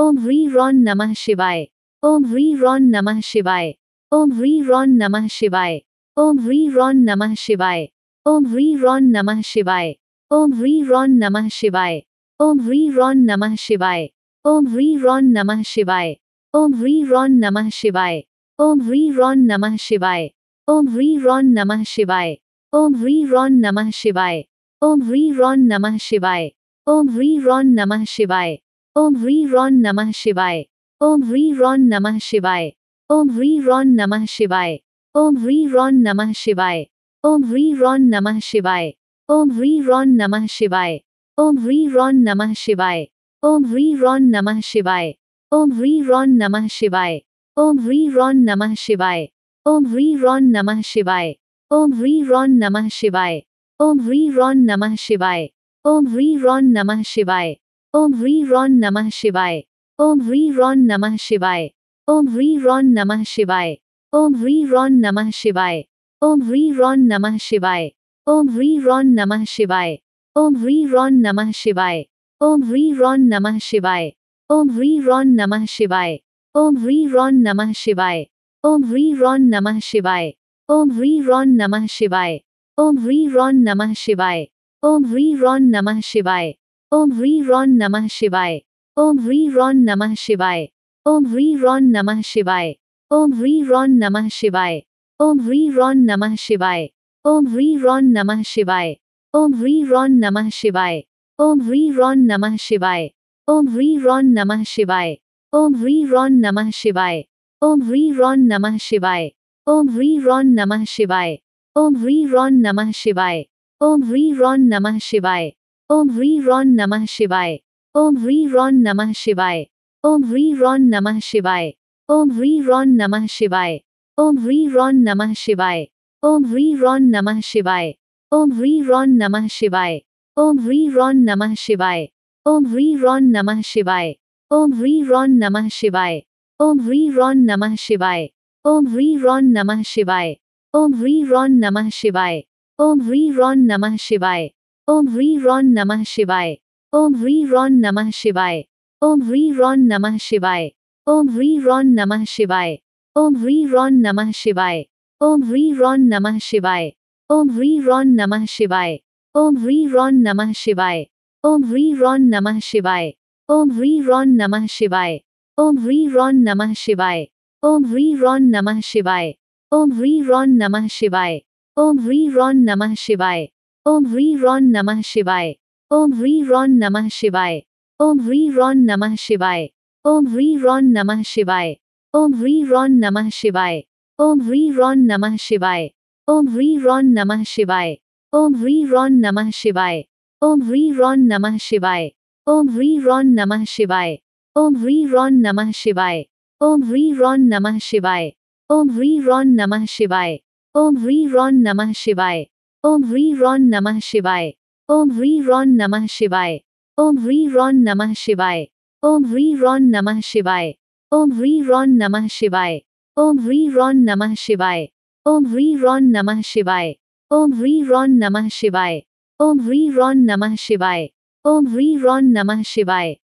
ओम ह्री रौन नमः शिवाय ओम ह्री रौन नमः शिवाय ओम ह्री रौन नमः शिवाय ओम ह्री रौन नमः शिवाय ओम ह्री रौन नमः शिवाय ओम ह्री रौन नमः शिवाय ओम ह्री रौन नमः शिवाय ओम ह्री रौन नमः शिवाय ओम ह्री रौन नमः शिवाय ओम ह्री रौन नमः शिवाय ओम ह्री रौन नमः शिवाय ओम ह्री रौन नमः शिवाय ओम ह्री रौन नमः शिवाय ओम ह्री रौन नमः शिवाय ओम ह्री रौन नमः शिवाय ओम ह्री रौन नमः शिवाय ओम ह्री रौन नमः शिवाय ओम ह्री रौन नमः शिवाय ओम ह्री रौन नमः शिवाय ओम ह्री रौन नमः शिवाय ओम ह्री रौन नमः शिवाय ओम ह्री रौन नमः शिवाय ओम ह्री रौन नमः शिवाय ओम ह्री रौन नमः शिवाय ओम ह्री रौन नमः शिवाय ओम ह्री रौन नमः शिवाय ओम ह्री रौन नमः शिवाय ओम ह्री रौन नमः शिवाय ओम ह्री रौन नमः शिवाय ओम ह्री रौन नमः शिवाय ओम ह्री रौन नमः शिवाय ओम ह्री रौन नमः शिवाय ओम ह्री रौन नमः शिवाय ओम ह्री रौन नमः शिवाय ओम ह्री रौन नमः शिवाय ओम ह्री रौन नमः शिवाय ओम ह्री रौन नमः शिवाय ओम ह्री रौन नमः शिवाय ओम ह्री रौन नमः शिवाय ओम ह्री रौन नमः शिवाय ओम ह्री रौन नमः शिवाय ओम ह्री रौन नमः शिवाय ओम ह्री रौन नमः शिवाय ओम ह्री रौन नमः शिवाय ओम ह्री रौन नमः शिवाय ओम ह्री रौन नमः शिवाय ओम ह्री रौन नमः शिवाय ओम ह्री रौन नमः शिवाय ओम ह्री रौन नमः शिवाय ओम ह्री रौन नमः शिवाय ओम ह्री रौन नमः शिवाय ओम ह्री रौन नमः शिवाय ओम ह्री रौन नमः शिवाय ओम ह्री रौन नमः शिवाय ओम ह्री रौन नमः शिवाय ओम ह्री रौन नमः शिवाय ओम ह्री रौन नमः शिवाय ओम ह्री रौन नमः शिवाय ओम ह्री रौन नमः शिवाय ओम ह्री रौन नमः शिवाय ओम ह्री रौन नमः शिवाय ओम ह्री रौन नमः शिवाय ओम ह्री रौन नमः शिवाय ओम ह्री रौन नमः शिवाय ओम ह्री रौन नमः शिवाय ओम ह्री रौन नमः शिवाय ओम ह्री रौन नमः शिवाय ओम ह्री रौन नमः शिवाय ओम ह्री रौन नमः शिवाय ओम ह्री रौन नमः शिवाय ओम ह्री रौन नमः शिवाय ओम ह्री रौन नमः शिवाय ओम ह्री रौन नमः शिवाय ओम ह्री रौन नमः शिवाय ओम ह्री रौन नमः शिवाय ओम ह्री रौन नमः शिवाय ओम ह्री रौन नमः शिवाय ओम ह्री रौन नमः शिवाय ओम ह्री रौन नमः शिवाय ओम ह्री रौन नमः शिवाय ओम ह्री रौन नमः शिवाय ओम ह्री रौन नमः शिवाय ओम ह्री रौन नमः शिवाय ओम ह्री रौन नमः शिवाय ओम ह्री रौन नमः शिवाय ओम ह्री रौन नमः शिवाय ओम ह्री रौन नमः शिवाय ओम ह्री रौन नमः शिवाय ओम ह्री रौन नमः शिवाय ओम ह्री रौन नमः शिवाय ओम ह्री रौन नमः शिवाय ओम ह्री रौन नमः शिवाय ओम ह्री रौन नमः शिवाय ओम ह्री रौन नमः शिवाय ओम ह्री रौन नमः शिवाय ओम ह्री रौन नमः शिवाय ओम ह्री रौन नमः शिवाय ओम ह्री रौन नमः शिवाय ओम ह्री रौन नमः शिवाय ओम ह्री रौन नमः शिवाय ओम ह्री रौन नमः शिवाय ओम ह्री रौन नमः शिवाय ओम ह्री रौन नमः शिवाय ओम ह्री रौन नमः शिवाय ओम ह्री रौन नमः शिवाय ओम ह्री रौन नमः शिवाय ओम ह्री रौन नमः शिवाय ओम ह्री रौन नमः शिवाय